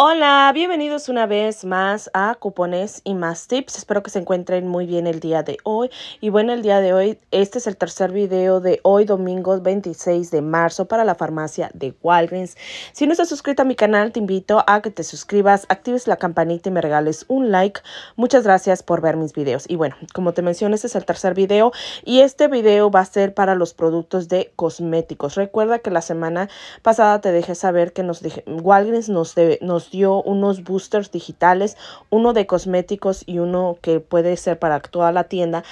Hola, bienvenidos una vez más a Cupones y más tips. Espero que se encuentren muy bien el día de hoy. Y bueno, el día de hoy, este es el tercer video de hoy, domingo 26 de marzo, para la farmacia de Walgreens. Si no estás suscrito a mi canal, te invito a que te suscribas, actives la campanita y me regales un like. Muchas gracias por ver mis videos. Y bueno, como te mencioné, este es el tercer video y este video va a ser para los productos de cosméticos. Recuerda que la semana pasada te dejé saber que nos Walgreens nos, debe, nos dio unos boosters digitales, uno de cosméticos y uno que puede ser para toda la tienda.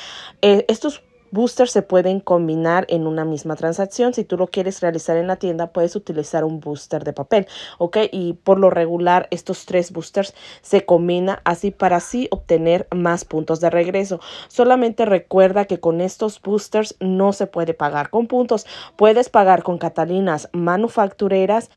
Eh, estos boosters se pueden combinar en una misma transacción. Si tú lo quieres realizar en la tienda, puedes utilizar un booster de papel, ¿ok? Y por lo regular, estos tres boosters se combinan así para así obtener más puntos de regreso. Solamente recuerda que con estos boosters no se puede pagar con puntos. Puedes pagar con Catalinas manufactureras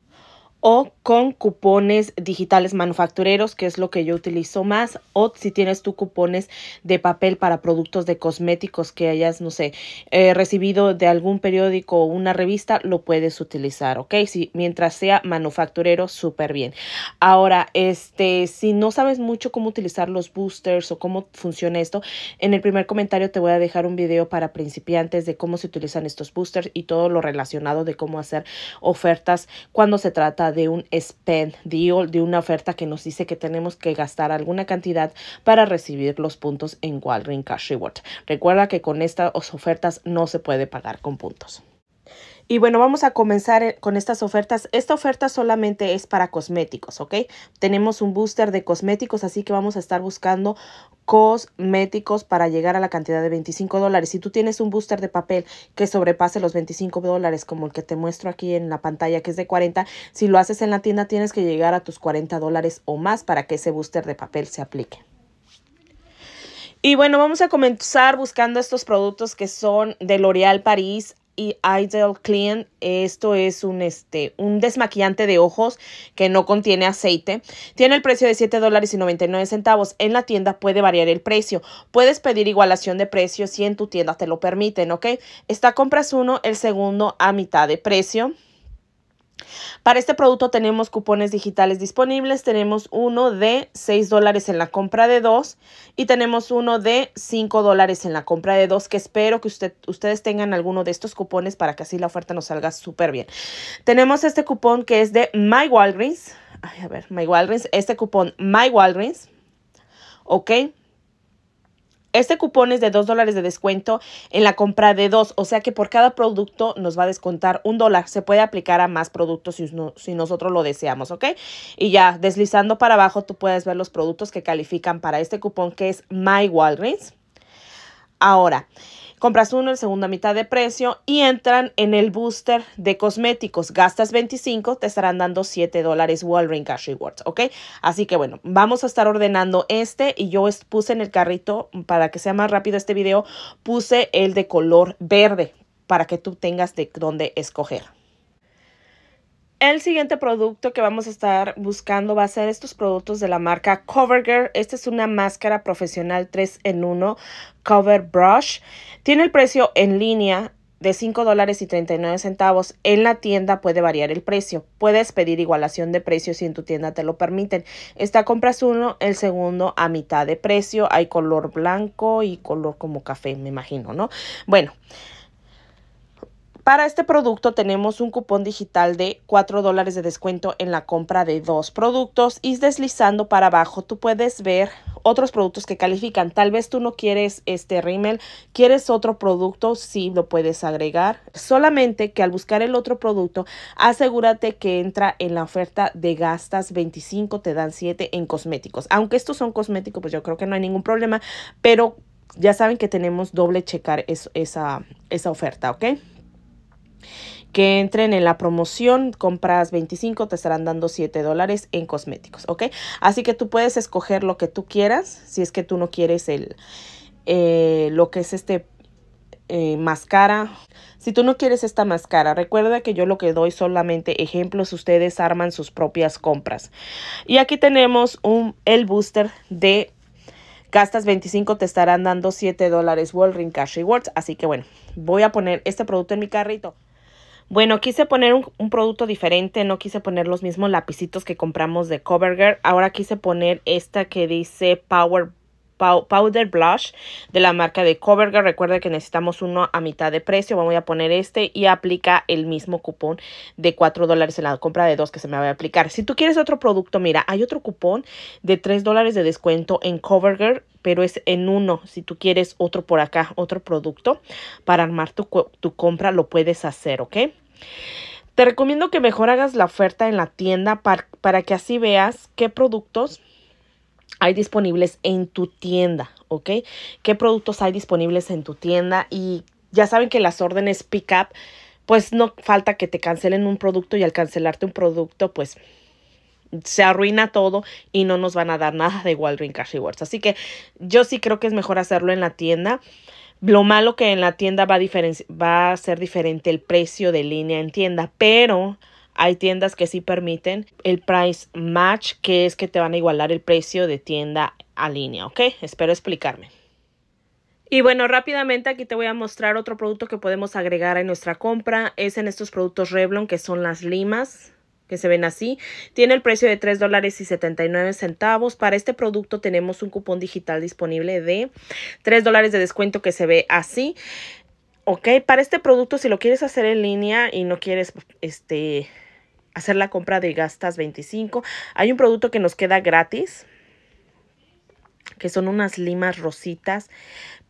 o con cupones digitales manufactureros, que es lo que yo utilizo más, o si tienes tú cupones de papel para productos de cosméticos que hayas, no sé, eh, recibido de algún periódico o una revista, lo puedes utilizar, ¿ok? Si, mientras sea manufacturero, súper bien. Ahora, este, si no sabes mucho cómo utilizar los boosters o cómo funciona esto, en el primer comentario te voy a dejar un video para principiantes de cómo se utilizan estos boosters y todo lo relacionado de cómo hacer ofertas cuando se trata de un spend deal, de una oferta que nos dice que tenemos que gastar alguna cantidad para recibir los puntos en Walgreens Cash Reward. Recuerda que con estas ofertas no se puede pagar con puntos. Y bueno, vamos a comenzar eh, con estas ofertas. Esta oferta solamente es para cosméticos, ¿ok? Tenemos un booster de cosméticos, así que vamos a estar buscando cosméticos para llegar a la cantidad de 25 dólares. Si tú tienes un booster de papel que sobrepase los 25 dólares, como el que te muestro aquí en la pantalla, que es de 40, si lo haces en la tienda tienes que llegar a tus 40 dólares o más para que ese booster de papel se aplique. Y bueno, vamos a comenzar buscando estos productos que son de L'Oréal París y Idle Clean. Esto es un, este, un desmaquillante de ojos que no contiene aceite. Tiene el precio de $7.99 dólares En la tienda puede variar el precio. Puedes pedir igualación de precio si en tu tienda te lo permiten, ¿ok? Esta compras uno, el segundo a mitad de precio. Para este producto tenemos cupones digitales disponibles, tenemos uno de 6 dólares en la compra de dos y tenemos uno de 5 dólares en la compra de dos que espero que ustedes tengan alguno de estos cupones para que así la oferta nos salga súper bien. Tenemos este cupón que es de My Walgreens, ay, a ver, My Walgreens, este cupón My Walgreens, ok, este cupón es de 2 dólares de descuento en la compra de dos, o sea que por cada producto nos va a descontar un dólar. Se puede aplicar a más productos si, si nosotros lo deseamos, ¿ok? Y ya deslizando para abajo, tú puedes ver los productos que califican para este cupón que es My Walgreens. Ahora, compras uno, en segunda mitad de precio y entran en el booster de cosméticos. Gastas 25, te estarán dando 7 dólares Walgreens Cash Rewards, ¿ok? Así que bueno, vamos a estar ordenando este y yo puse en el carrito, para que sea más rápido este video, puse el de color verde para que tú tengas de dónde escoger. El siguiente producto que vamos a estar buscando va a ser estos productos de la marca CoverGirl. Esta es una máscara profesional 3 en 1 Cover Brush. Tiene el precio en línea de $5.39. dólares y centavos en la tienda puede variar el precio. Puedes pedir igualación de precios si en tu tienda te lo permiten. Esta compras uno, el segundo a mitad de precio. Hay color blanco y color como café, me imagino, ¿no? Bueno, para este producto tenemos un cupón digital de 4 dólares de descuento en la compra de dos productos y deslizando para abajo tú puedes ver otros productos que califican. Tal vez tú no quieres este rímel, quieres otro producto, sí lo puedes agregar. Solamente que al buscar el otro producto, asegúrate que entra en la oferta de gastas 25, te dan 7 en cosméticos. Aunque estos son cosméticos, pues yo creo que no hay ningún problema, pero ya saben que tenemos doble checar esa, esa oferta, ¿ok? que entren en la promoción, compras 25, te estarán dando 7 dólares en cosméticos, ¿ok? Así que tú puedes escoger lo que tú quieras, si es que tú no quieres el, eh, lo que es este eh, máscara. Si tú no quieres esta máscara, recuerda que yo lo que doy solamente ejemplos, ustedes arman sus propias compras. Y aquí tenemos un, el booster de gastas 25 te estarán dando 7 dólares Ring Cash Rewards. Así que bueno, voy a poner este producto en mi carrito. Bueno, quise poner un, producto diferente, no quise poner los mismos lapicitos que compramos de Covergirl. Ahora quise poner esta que dice Power Powder Blush de la marca de Covergirl. Recuerda que necesitamos uno a mitad de precio. Voy a poner este y aplica el mismo cupón de 4 dólares en la compra de dos que se me va a aplicar. Si tú quieres otro producto, mira, hay otro cupón de 3 dólares de descuento en Covergirl pero es en uno. Si tú quieres otro por acá, otro producto para armar tu, compra, lo puedes hacer, ¿ok? Te recomiendo que mejor hagas la oferta en la tienda para que así veas qué productos hay disponibles en tu tienda, ¿ok? ¿Qué productos hay disponibles en tu tienda? Y ya saben que las órdenes pick up, pues no falta que te cancelen un producto y al cancelarte un producto, pues se arruina todo y no nos van a dar nada de Walgreens Cash Rewards. Así que yo sí creo que es mejor hacerlo en la tienda. Lo malo que en la tienda va a, va a ser diferente el precio de línea en tienda, pero hay tiendas que sí permiten el price match, que es que te van a igualar el precio de tienda a línea, ¿ok? Espero explicarme. Y bueno, rápidamente aquí te voy a mostrar otro producto que podemos agregar en nuestra compra. Es en estos productos Revlon que son las limas que se ven así. Tiene el precio de $3.79 dólares y centavos. Para este producto tenemos un cupón digital disponible de $3 dólares de descuento que se ve así. Ok, para este producto si lo quieres hacer en línea y no quieres este hacer la compra de gastas 25. Hay un producto que nos queda gratis, que son unas limas rositas,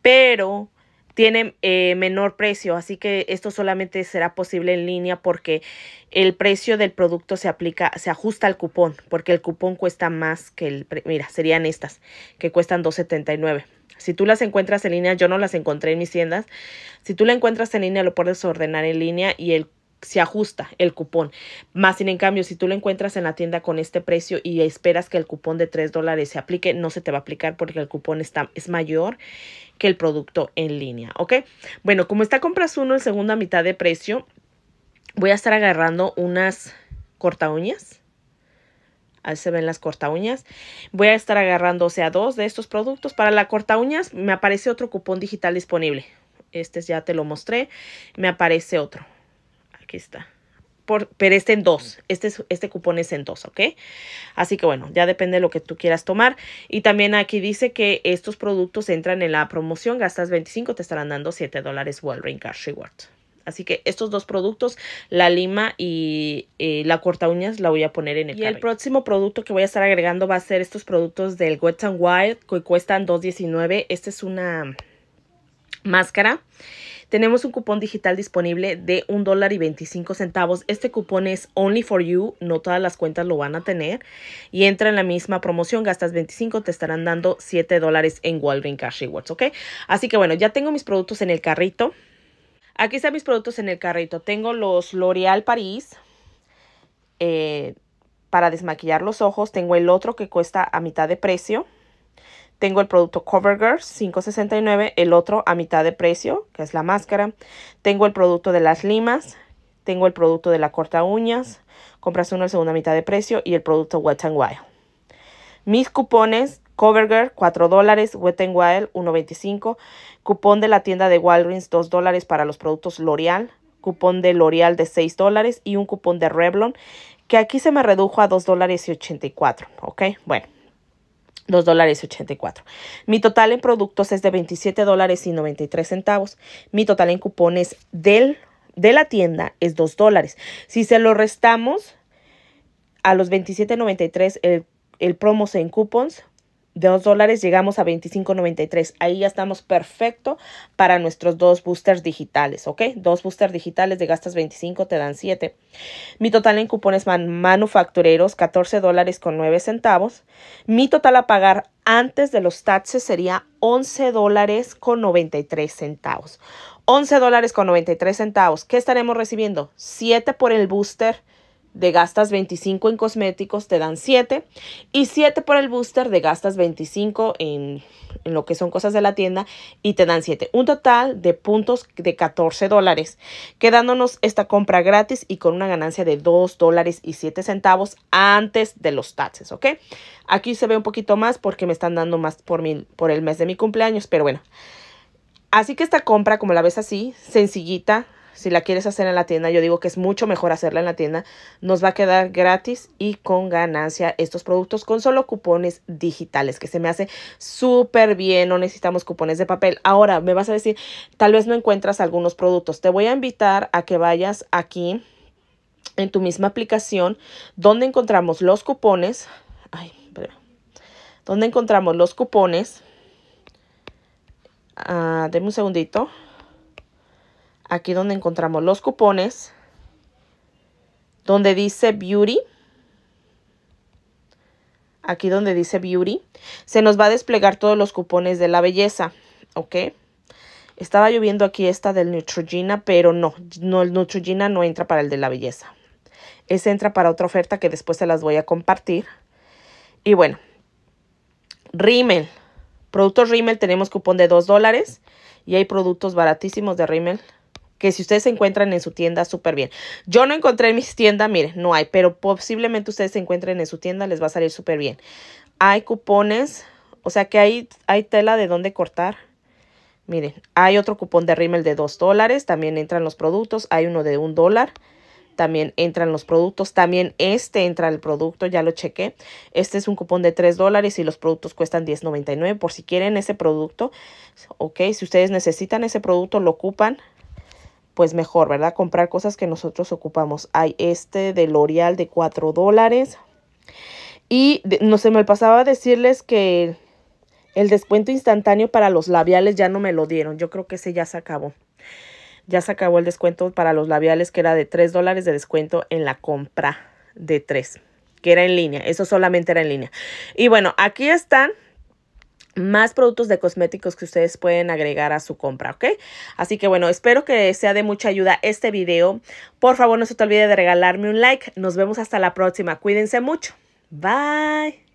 pero tienen eh, menor precio, así que esto solamente será posible en línea porque el precio del producto se aplica, se ajusta al cupón, porque el cupón cuesta más que el, mira, serían estas, que cuestan 2.79. Si tú las encuentras en línea, yo no las encontré en mis tiendas. Si tú la encuentras en línea, lo puedes ordenar en línea y el se ajusta el cupón. Más sin en cambio, si tú lo encuentras en la tienda con este precio y esperas que el cupón de 3 dólares se aplique, no se te va a aplicar porque el cupón está, es mayor que el producto en línea, ¿ok? Bueno, como está compras uno en segunda mitad de precio, voy a estar agarrando unas corta uñas. Ahí se ven las corta uñas. Voy a estar agarrando, o sea, dos de estos productos. Para la corta uñas me aparece otro cupón digital disponible. Este ya te lo mostré. Me aparece otro aquí está. Por, pero este en dos, este, este cupón es en dos, ¿ok? Así que bueno, ya depende de lo que tú quieras tomar. Y también aquí dice que estos productos entran en la promoción, gastas 25, te estarán dando 7 dólares walgreens Cash Reward. Así que estos dos productos, la lima y eh, la corta uñas, la voy a poner en el Y el próximo producto que voy a estar agregando va a ser estos productos del Wet n Wild que cuestan $2.19. Este es una máscara. Tenemos un cupón digital disponible de $1.25, Este cupón es Only for You. No todas las cuentas lo van a tener. Y entra en la misma promoción. Gastas 25, te estarán dando 7 dólares en Walgreens Cash Rewards. Así que bueno, ya tengo mis productos en el carrito. Aquí están mis productos en el carrito. Tengo los L'Oreal Paris eh, para desmaquillar los ojos. Tengo el otro que cuesta a mitad de precio. Tengo el producto CoverGirl 569, el otro a mitad de precio, que es la máscara. Tengo el producto de las limas, tengo el producto de la corta uñas, compras uno a segunda mitad de precio y el producto Wet n Wild. Mis cupones CoverGirl 4 dólares, Wet n Wild 1.25, cupón de la tienda de Walgreens 2 dólares para los productos L'Oreal, cupón de L'Oreal de 6 dólares y un cupón de Revlon que aquí se me redujo a 2 dólares y 84, ¿ok? Bueno, 2 dólares 84. Mi total en productos es de $27.93. dólares y centavos. Mi total en cupones del, de la tienda es 2 dólares. Si se lo restamos a los 27.93 el, el promo en cupons. 2 dólares llegamos a 25.93. Ahí ya estamos perfecto para nuestros dos boosters digitales, ¿ok? Dos boosters digitales de gastas 25 te dan 7. Mi total en cupones manufactureros, 14 dólares 9 centavos. Mi total a pagar antes de los taxes sería 11 dólares con 93 centavos. 11 dólares con 93 centavos. ¿Qué estaremos recibiendo? 7 por el booster de gastas 25 en cosméticos, te dan 7. Y 7 por el booster, de gastas 25 en, lo que son cosas de la tienda y te dan 7. Un total de puntos de 14 dólares, quedándonos esta compra gratis y con una ganancia de 2 dólares y 7 centavos antes de los taxes, ¿ok? Aquí se ve un poquito más porque me están dando más por, mil por el mes de mi cumpleaños, pero bueno. Así que esta compra, como la ves así, sencillita, si la quieres hacer en la tienda, yo digo que es mucho mejor hacerla en la tienda. Nos va a quedar gratis y con ganancia estos productos con solo cupones digitales, que se me hace súper bien. No necesitamos cupones de papel. Ahora me vas a decir, tal vez no encuentras algunos productos. Te voy a invitar a que vayas aquí en tu misma aplicación donde encontramos los cupones. Ay, donde encontramos los cupones. Ah, deme un segundito. Aquí donde encontramos los cupones. Donde dice Beauty. Aquí donde dice Beauty. Se nos va a desplegar todos los cupones de la belleza. ¿Ok? Estaba lloviendo aquí esta del Neutrogena, pero no, no, el Neutrogena no entra para el de la belleza. Ese entra para otra oferta que después se las voy a compartir. Y bueno, Rimmel. Productos Rimmel tenemos cupón de 2 dólares y hay productos baratísimos de Rimmel que si ustedes se encuentran en su tienda, súper bien. Yo no encontré en mis tiendas, miren, no hay, pero posiblemente ustedes se encuentren en su tienda, les va a salir súper bien. Hay cupones, o sea que hay, hay tela de dónde cortar. Miren, hay otro cupón de Rimmel de 2 dólares, también entran los productos, hay uno de 1 dólar también entran los productos. También este entra el producto, ya lo chequé. Este es un cupón de 3 dólares y los productos cuestan 10.99 por si quieren ese producto. Ok, si ustedes necesitan ese producto, lo ocupan, pues mejor, ¿verdad? Comprar cosas que nosotros ocupamos. Hay este de L'Oreal de 4 dólares. Y no se me pasaba decirles que el descuento instantáneo para los labiales ya no me lo dieron. Yo creo que ese ya se acabó. Ya se acabó el descuento para los labiales que era de 3 dólares de descuento en la compra de 3. Que era en línea. Eso solamente era en línea. Y bueno, aquí están más productos de cosméticos que ustedes pueden agregar a su compra, ¿ok? Así que bueno, espero que sea de mucha ayuda este video. Por favor, no se te olvide de regalarme un like. Nos vemos hasta la próxima. Cuídense mucho. Bye.